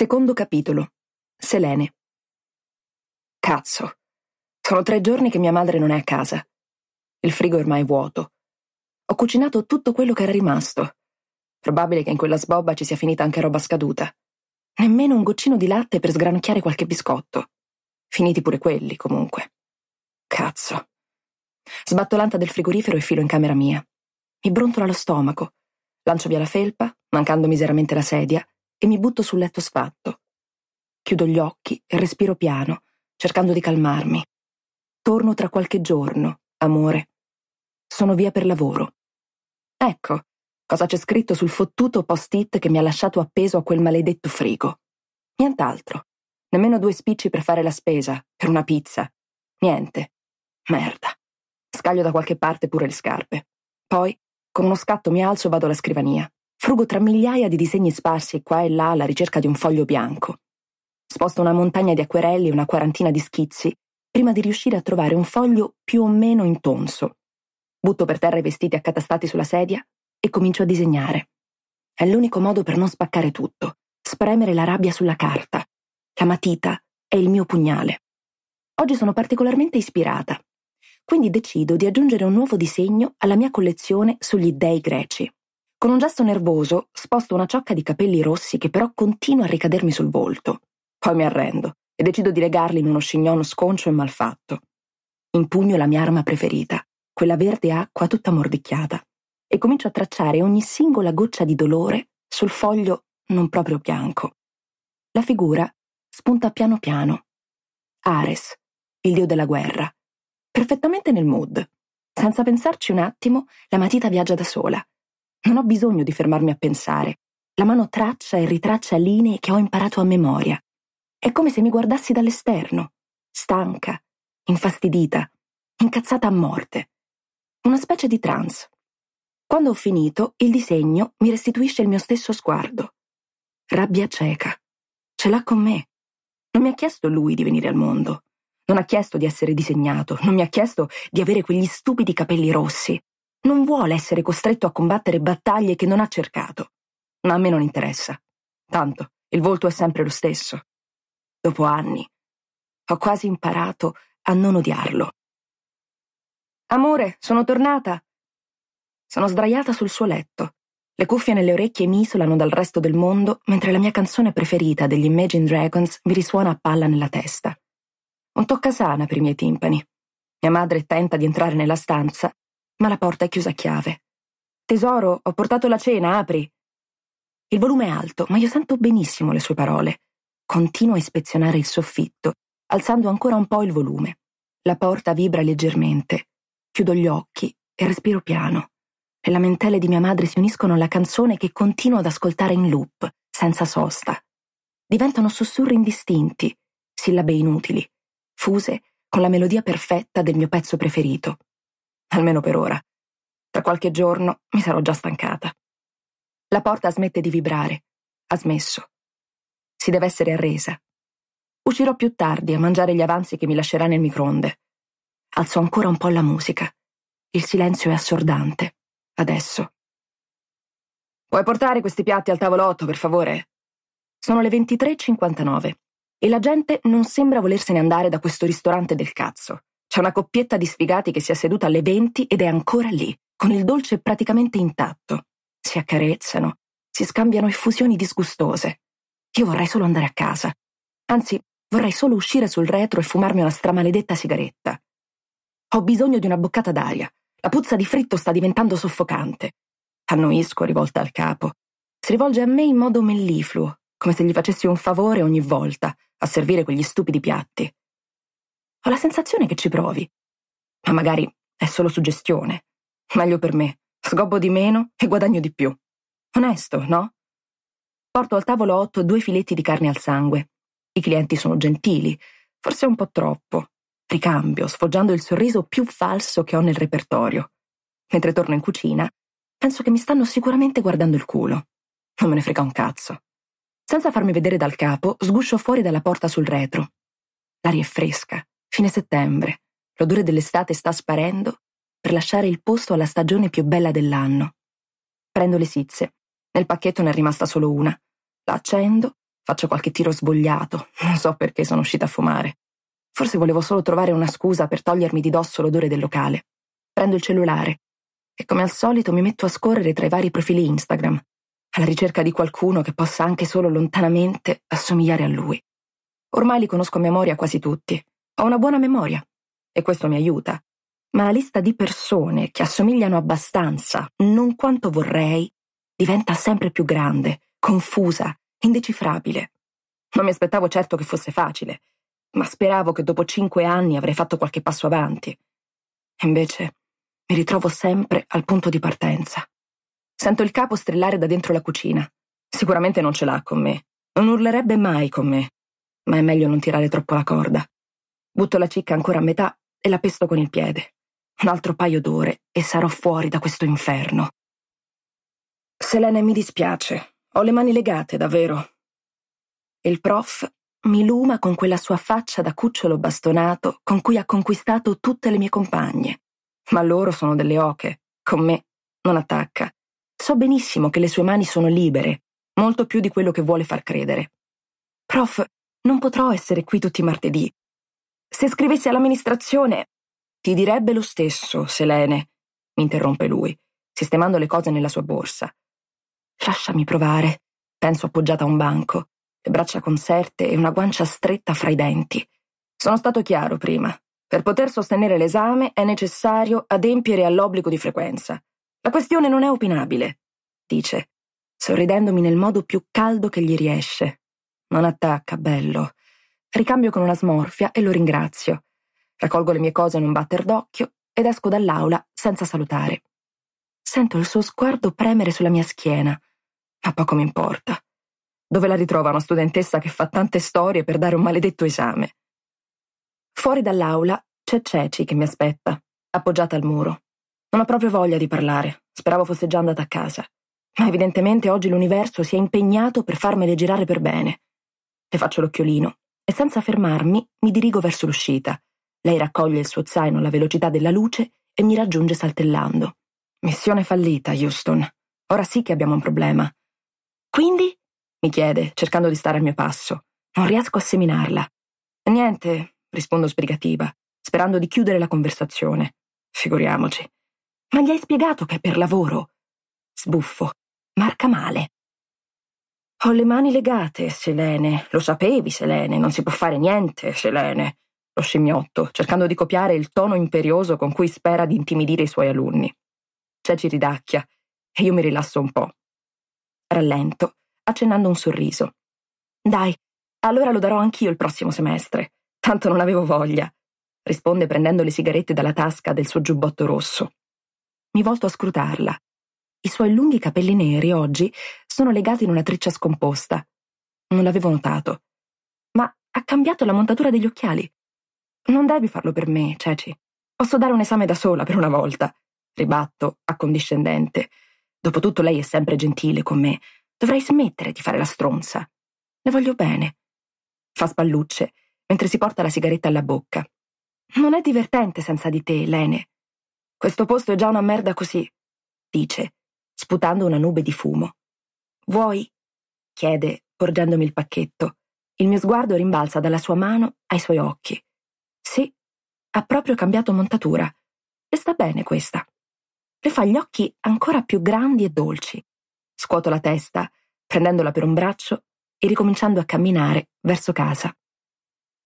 Secondo capitolo. Selene. Cazzo. Sono tre giorni che mia madre non è a casa. Il frigo è ormai vuoto. Ho cucinato tutto quello che era rimasto. Probabile che in quella sbobba ci sia finita anche roba scaduta. Nemmeno un goccino di latte per sgranocchiare qualche biscotto. Finiti pure quelli, comunque. Cazzo. Sbatto l'anta del frigorifero e filo in camera mia. Mi brontola lo stomaco. Lancio via la felpa, mancando miseramente la sedia, e mi butto sul letto sfatto. Chiudo gli occhi e respiro piano, cercando di calmarmi. Torno tra qualche giorno, amore. Sono via per lavoro. Ecco, cosa c'è scritto sul fottuto post-it che mi ha lasciato appeso a quel maledetto frigo. Nient'altro. Nemmeno due spicci per fare la spesa, per una pizza. Niente. Merda. Scaglio da qualche parte pure le scarpe. Poi, con uno scatto mi alzo e vado alla scrivania. Frugo tra migliaia di disegni sparsi qua e là alla ricerca di un foglio bianco. Sposto una montagna di acquerelli e una quarantina di schizzi prima di riuscire a trovare un foglio più o meno intonso. Butto per terra i vestiti accatastati sulla sedia e comincio a disegnare. È l'unico modo per non spaccare tutto, spremere la rabbia sulla carta. La matita è il mio pugnale. Oggi sono particolarmente ispirata, quindi decido di aggiungere un nuovo disegno alla mia collezione sugli dei greci. Con un gesto nervoso sposto una ciocca di capelli rossi che però continua a ricadermi sul volto. Poi mi arrendo e decido di legarli in uno scignono sconcio e malfatto. Impugno la mia arma preferita, quella verde acqua tutta mordicchiata, e comincio a tracciare ogni singola goccia di dolore sul foglio non proprio bianco. La figura spunta piano piano. Ares, il dio della guerra. Perfettamente nel mood. Senza pensarci un attimo, la matita viaggia da sola non ho bisogno di fermarmi a pensare. La mano traccia e ritraccia linee che ho imparato a memoria. È come se mi guardassi dall'esterno, stanca, infastidita, incazzata a morte. Una specie di trance. Quando ho finito, il disegno mi restituisce il mio stesso sguardo. Rabbia cieca. Ce l'ha con me. Non mi ha chiesto lui di venire al mondo. Non ha chiesto di essere disegnato. Non mi ha chiesto di avere quegli stupidi capelli rossi. Non vuole essere costretto a combattere battaglie che non ha cercato. Ma a me non interessa. Tanto, il volto è sempre lo stesso. Dopo anni, ho quasi imparato a non odiarlo. Amore, sono tornata. Sono sdraiata sul suo letto. Le cuffie nelle orecchie mi isolano dal resto del mondo, mentre la mia canzone preferita degli Imagine Dragons mi risuona a palla nella testa. Un tocca sana per i miei timpani. Mia madre tenta di entrare nella stanza, ma la porta è chiusa a chiave. Tesoro, ho portato la cena, apri. Il volume è alto, ma io sento benissimo le sue parole. Continuo a ispezionare il soffitto, alzando ancora un po' il volume. La porta vibra leggermente. Chiudo gli occhi e respiro piano. Le lamentele di mia madre si uniscono alla canzone che continuo ad ascoltare in loop, senza sosta. Diventano sussurri indistinti, sillabe inutili, fuse con la melodia perfetta del mio pezzo preferito almeno per ora. Tra qualche giorno mi sarò già stancata. La porta smette di vibrare. Ha smesso. Si deve essere arresa. Uscirò più tardi a mangiare gli avanzi che mi lascerà nel microonde. Alzo ancora un po' la musica. Il silenzio è assordante. Adesso. Puoi portare questi piatti al tavolotto, per favore? Sono le 23.59 e la gente non sembra volersene andare da questo ristorante del cazzo. C'è una coppietta di sfigati che si è seduta alle 20 ed è ancora lì, con il dolce praticamente intatto. Si accarezzano, si scambiano effusioni disgustose. Io vorrei solo andare a casa. Anzi, vorrei solo uscire sul retro e fumarmi una stramaledetta sigaretta. Ho bisogno di una boccata d'aria. La puzza di fritto sta diventando soffocante. Annoisco rivolta al capo. Si rivolge a me in modo mellifluo, come se gli facessi un favore ogni volta a servire quegli stupidi piatti. Ho la sensazione che ci provi. Ma magari è solo suggestione. Meglio per me. Sgobbo di meno e guadagno di più. Onesto, no? Porto al tavolo otto due filetti di carne al sangue. I clienti sono gentili, forse un po' troppo. Ricambio, sfoggiando il sorriso più falso che ho nel repertorio. Mentre torno in cucina, penso che mi stanno sicuramente guardando il culo. Non me ne frega un cazzo. Senza farmi vedere dal capo, sguscio fuori dalla porta sul retro. L'aria è fresca. Fine settembre. L'odore dell'estate sta sparendo per lasciare il posto alla stagione più bella dell'anno. Prendo le sizze. Nel pacchetto ne è rimasta solo una. La accendo, faccio qualche tiro sbogliato, non so perché sono uscita a fumare. Forse volevo solo trovare una scusa per togliermi di dosso l'odore del locale. Prendo il cellulare e come al solito mi metto a scorrere tra i vari profili Instagram, alla ricerca di qualcuno che possa anche solo lontanamente assomigliare a lui. Ormai li conosco a memoria quasi tutti. Ho una buona memoria e questo mi aiuta, ma la lista di persone che assomigliano abbastanza, non quanto vorrei, diventa sempre più grande, confusa, indecifrabile. Non mi aspettavo certo che fosse facile, ma speravo che dopo cinque anni avrei fatto qualche passo avanti. E Invece mi ritrovo sempre al punto di partenza. Sento il capo strillare da dentro la cucina. Sicuramente non ce l'ha con me. Non urlerebbe mai con me. Ma è meglio non tirare troppo la corda. Butto la cicca ancora a metà e la pesto con il piede. Un altro paio d'ore e sarò fuori da questo inferno. Selene mi dispiace, ho le mani legate, davvero. E Il prof mi luma con quella sua faccia da cucciolo bastonato con cui ha conquistato tutte le mie compagne. Ma loro sono delle oche, con me non attacca. So benissimo che le sue mani sono libere, molto più di quello che vuole far credere. Prof, non potrò essere qui tutti i martedì. Se scrivessi all'amministrazione... Ti direbbe lo stesso, Selene, mi interrompe lui, sistemando le cose nella sua borsa. Lasciami provare, penso appoggiata a un banco, le braccia conserte e una guancia stretta fra i denti. Sono stato chiaro prima. Per poter sostenere l'esame è necessario adempiere all'obbligo di frequenza. La questione non è opinabile, dice, sorridendomi nel modo più caldo che gli riesce. Non attacca, bello. Ricambio con una smorfia e lo ringrazio. Raccolgo le mie cose in un batter d'occhio ed esco dall'aula senza salutare. Sento il suo sguardo premere sulla mia schiena, ma poco mi importa. Dove la ritrova una studentessa che fa tante storie per dare un maledetto esame? Fuori dall'aula c'è Ceci che mi aspetta, appoggiata al muro. Non ho proprio voglia di parlare, speravo fosse già andata a casa. Ma evidentemente oggi l'universo si è impegnato per farmele girare per bene. Le faccio l'occhiolino e senza fermarmi mi dirigo verso l'uscita. Lei raccoglie il suo zaino alla velocità della luce e mi raggiunge saltellando. Missione fallita, Houston. Ora sì che abbiamo un problema. Quindi? mi chiede, cercando di stare al mio passo. Non riesco a seminarla. Niente, rispondo sbrigativa, sperando di chiudere la conversazione. Figuriamoci. Ma gli hai spiegato che è per lavoro? Sbuffo. Marca male. Ho le mani legate, Selene. Lo sapevi, Selene. Non si può fare niente, Selene. Lo scimmiotto, cercando di copiare il tono imperioso con cui spera di intimidire i suoi alunni. Ceci ridacchia e io mi rilasso un po'. Rallento, accennando un sorriso. Dai, allora lo darò anch'io il prossimo semestre. Tanto non avevo voglia. Risponde prendendo le sigarette dalla tasca del suo giubbotto rosso. Mi volto a scrutarla. I suoi lunghi capelli neri oggi sono legati in una treccia scomposta. Non l'avevo notato. Ma ha cambiato la montatura degli occhiali. Non devi farlo per me, Ceci. Posso dare un esame da sola per una volta. Ribatto, accondiscendente. Dopotutto lei è sempre gentile con me. Dovrei smettere di fare la stronza. Le voglio bene. Fa spallucce, mentre si porta la sigaretta alla bocca. Non è divertente senza di te, Lene. Questo posto è già una merda così, dice sputando una nube di fumo. Vuoi? chiede, porgendomi il pacchetto. Il mio sguardo rimbalza dalla sua mano ai suoi occhi. Sì, ha proprio cambiato montatura. Le sta bene questa. Le fa gli occhi ancora più grandi e dolci. Scuoto la testa, prendendola per un braccio e ricominciando a camminare verso casa.